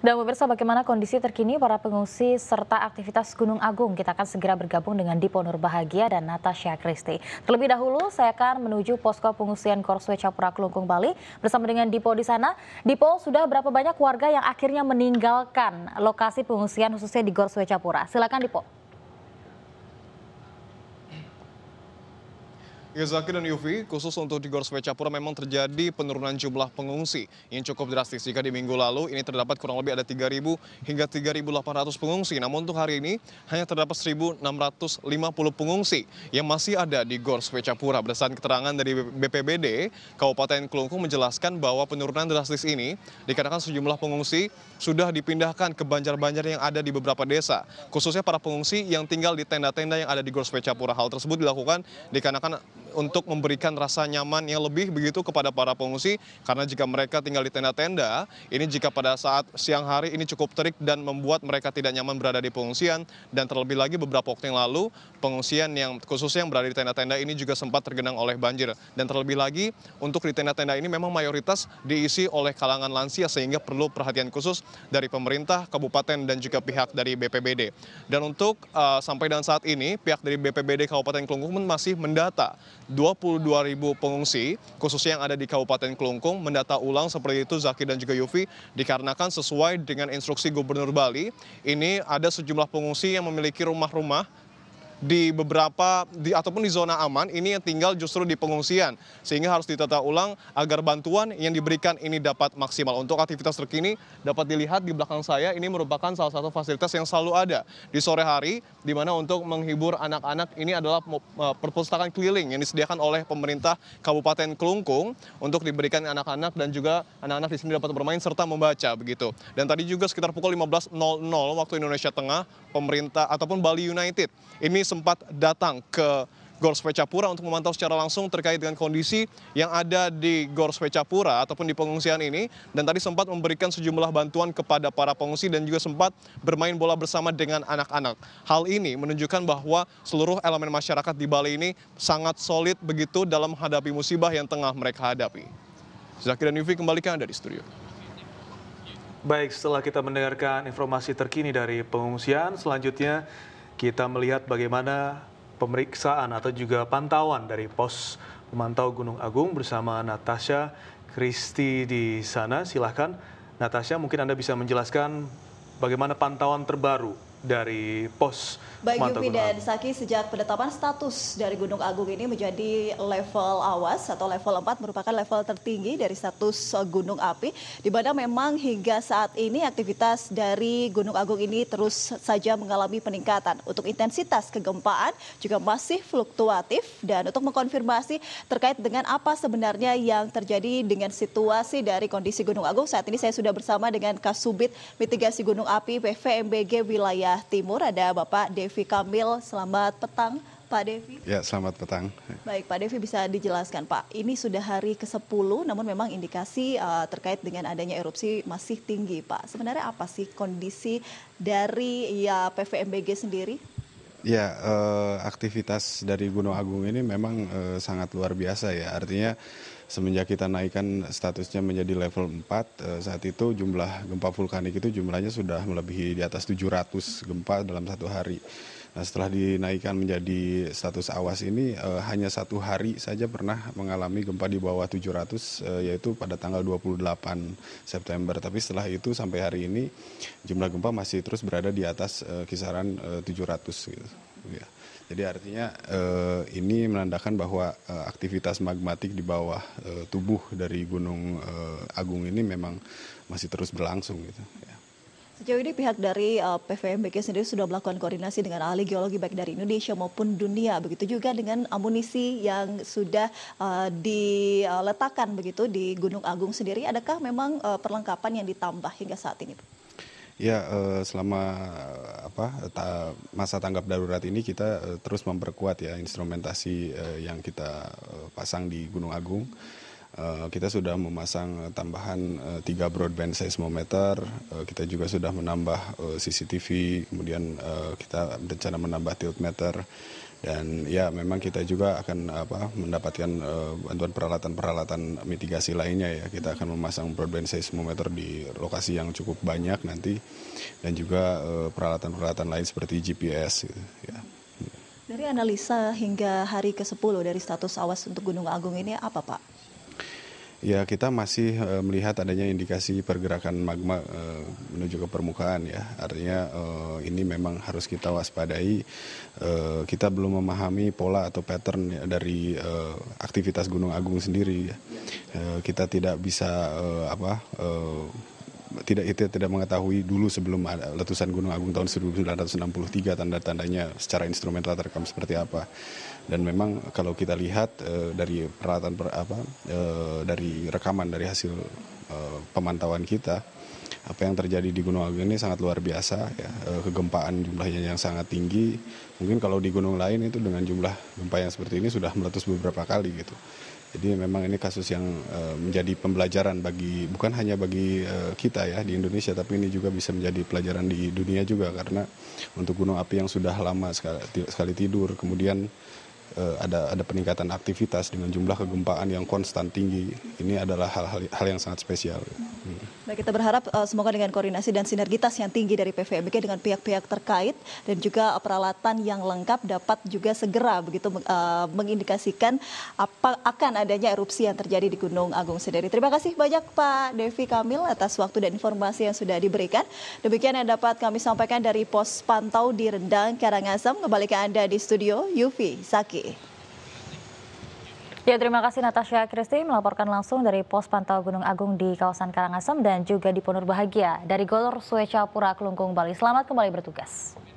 Dan pemirsa bagaimana kondisi terkini para pengungsi serta aktivitas Gunung Agung? Kita akan segera bergabung dengan Dipo Nurbahagia dan Natasha Christie. Terlebih dahulu saya akan menuju posko pengungsian Korswe Capura Kelungkung Bali bersama dengan Dipo di sana. Dipo, sudah berapa banyak warga yang akhirnya meninggalkan lokasi pengungsian khususnya di Korswe Capura? Silakan Dipo. Ya Zaki dan Yufi, khusus untuk di Gor Swecapura memang terjadi penurunan jumlah pengungsi yang cukup drastis. Jika di minggu lalu ini terdapat kurang lebih ada 3.000 hingga 3.800 pengungsi. Namun untuk hari ini hanya terdapat 1.650 pengungsi yang masih ada di Gor Swecapura. Berdasarkan keterangan dari BPBD, Kabupaten Kelungkung menjelaskan bahwa penurunan drastis ini dikarenakan sejumlah pengungsi sudah dipindahkan ke banjar-banjar yang ada di beberapa desa. Khususnya para pengungsi yang tinggal di tenda-tenda yang ada di Gor Swecapura. Hal tersebut dilakukan dikarenakan untuk memberikan rasa nyaman yang lebih begitu kepada para pengungsi karena jika mereka tinggal di tenda tenda ini jika pada saat siang hari ini cukup terik dan membuat mereka tidak nyaman berada di pengungsian dan terlebih lagi beberapa waktu yang lalu pengungsian yang khususnya yang berada di tenda tenda ini juga sempat tergenang oleh banjir dan terlebih lagi untuk di tenda tenda ini memang mayoritas diisi oleh kalangan lansia sehingga perlu perhatian khusus dari pemerintah kabupaten dan juga pihak dari BPBD dan untuk eh, sampai dengan saat ini pihak dari BPBD Kabupaten Kelungkung masih mendata dua puluh dua ribu pengungsi khususnya yang ada di Kabupaten Kelungkung mendata ulang seperti itu Zaki dan juga Yufi dikarenakan sesuai dengan instruksi Gubernur Bali ini ada sejumlah pengungsi yang memiliki rumah-rumah di beberapa ataupun di zona aman ini yang tinggal justru di pengungsian sehingga harus ditata ulang agar bantuan yang diberikan ini dapat maksimal. Untuk aktivitas terkini dapat dilihat di belakang saya ini merupakan salah satu fasilitas yang selalu ada di sore hari di mana untuk menghibur anak-anak ini adalah e, perpustakaan keliling yang disediakan oleh pemerintah Kabupaten Kelungkung untuk diberikan anak-anak dan juga anak-anak di sini dapat bermain serta membaca begitu. Dan tadi juga sekitar pukul 15.00 waktu Indonesia Tengah pemerintah ataupun Bali United ini sempat datang ke Gor Swecapura untuk memantau secara langsung terkait dengan kondisi yang ada di Gor Swecapura ataupun di pengungsian ini dan tadi sempat memberikan sejumlah bantuan kepada para pengungsi dan juga sempat bermain bola bersama dengan anak-anak. Hal ini menunjukkan bahwa seluruh elemen masyarakat di Bali ini sangat solid begitu dalam menghadapi musibah yang tengah mereka hadapi. Zaki dan Yufi kembali ke Anda di studio. Baik, setelah kita mendengarkan informasi terkini dari pengungsian, selanjutnya kita melihat bagaimana pemeriksaan atau juga pantauan dari pos pemantau Gunung Agung bersama Natasha Kristi di sana. Silahkan Natasha mungkin Anda bisa menjelaskan bagaimana pantauan terbaru dari pos Baik Yupi dan Saki, sejak penetapan status dari Gunung Agung ini menjadi level awas atau level 4 merupakan level tertinggi dari status gunung api di mana memang hingga saat ini aktivitas dari Gunung Agung ini terus saja mengalami peningkatan. Untuk intensitas kegempaan juga masih fluktuatif dan untuk mengkonfirmasi terkait dengan apa sebenarnya yang terjadi dengan situasi dari kondisi Gunung Agung saat ini saya sudah bersama dengan Kasubit Mitigasi Gunung Api PVMBG wilayah wilayah timur ada Bapak Devi Kamil. Selamat petang. Pak Devi. Ya, selamat petang. Baik, Pak Devi bisa dijelaskan, Pak. Ini sudah hari ke-10 namun memang indikasi uh, terkait dengan adanya erupsi masih tinggi, Pak. Sebenarnya apa sih kondisi dari ya PVMBG sendiri? Ya, eh, aktivitas dari Gunung Agung ini memang eh, sangat luar biasa ya. Artinya semenjak kita naikkan statusnya menjadi level 4, eh, saat itu jumlah gempa vulkanik itu jumlahnya sudah melebihi di atas 700 gempa dalam satu hari. Nah, setelah dinaikkan menjadi status awas ini eh, hanya satu hari saja pernah mengalami gempa di bawah 700 eh, yaitu pada tanggal 28 September. Tapi setelah itu sampai hari ini jumlah gempa masih terus berada di atas eh, kisaran eh, 700 gitu. Ya. Jadi artinya eh, ini menandakan bahwa eh, aktivitas magmatik di bawah eh, tubuh dari Gunung eh, Agung ini memang masih terus berlangsung gitu. Sejauh ini pihak dari eh, PVMBG sendiri sudah melakukan koordinasi dengan ahli geologi baik dari Indonesia maupun dunia. Begitu juga dengan amunisi yang sudah eh, diletakkan begitu di Gunung Agung sendiri. Adakah memang eh, perlengkapan yang ditambah hingga saat ini? Ya, selama apa masa tanggap darurat ini kita terus memperkuat ya instrumentasi yang kita pasang di Gunung Agung. Hmm Eh, kita sudah memasang eh, tambahan eh, tiga broadband seismometer, kita juga sudah menambah CCTV, kemudian kita rencana menambah tilt meter. dan ya memang kita juga akan apa mendapatkan bantuan peralatan-peralatan mitigasi lainnya ya kita akan memasang broadband seismometer di lokasi yang cukup banyak nanti dan juga peralatan-peralatan lain seperti GPS gitu, ya. Dari analisa hingga hari ke-10 dari status awas untuk Gunung Agung ini apa Pak? Ya kita masih e, melihat adanya indikasi pergerakan magma e, menuju ke permukaan ya. Artinya e, ini memang harus kita waspadai. E, kita belum memahami pola atau pattern ya dari e, aktivitas Gunung Agung sendiri. Ya. E, kita tidak bisa e, apa e, tidak kita tidak mengetahui dulu sebelum ada letusan Gunung Agung tahun 1963 tanda-tandanya secara instrumental terekam seperti apa. Dan memang kalau kita lihat e, dari peralatan per, apa e, dari rekaman dari hasil e, pemantauan kita apa yang terjadi di Gunung Agung ini sangat luar biasa ya. E, kegempaan jumlahnya yang sangat tinggi. Mungkin kalau di gunung lain itu dengan jumlah gempa yang seperti ini sudah meletus beberapa kali gitu. Jadi memang ini kasus yang eh, menjadi pembelajaran bagi bukan hanya bagi eh, kita ya di Indonesia tapi ini juga bisa menjadi pelajaran di dunia juga karena untuk gunung api yang sudah lama sekali, tidur kemudian eh, ada ada peningkatan aktivitas dengan jumlah kegempaan yang konstan tinggi ini adalah hal-hal hal yang sangat spesial. Hmm. Baik, kita berharap uh, semoga dengan koordinasi dan sinergitas yang tinggi dari PVMBG dengan pihak-pihak terkait dan juga peralatan yang lengkap dapat juga segera begitu uh, mengindikasikan apa akan adanya erupsi yang terjadi di Gunung Agung sendiri. Terima kasih banyak Pak Devi Kamil atas waktu dan informasi yang sudah diberikan. Demikian yang dapat kami sampaikan dari pos pantau di Rendang Karangasem. Kembali ke Anda di studio Yufi Saki. Ya, terima kasih Natasha Kristi melaporkan langsung dari pos pantau Gunung Agung di kawasan Karangasem dan juga di Ponur Bahagia dari Golor Suecapura Kelungkung Bali. Selamat kembali bertugas.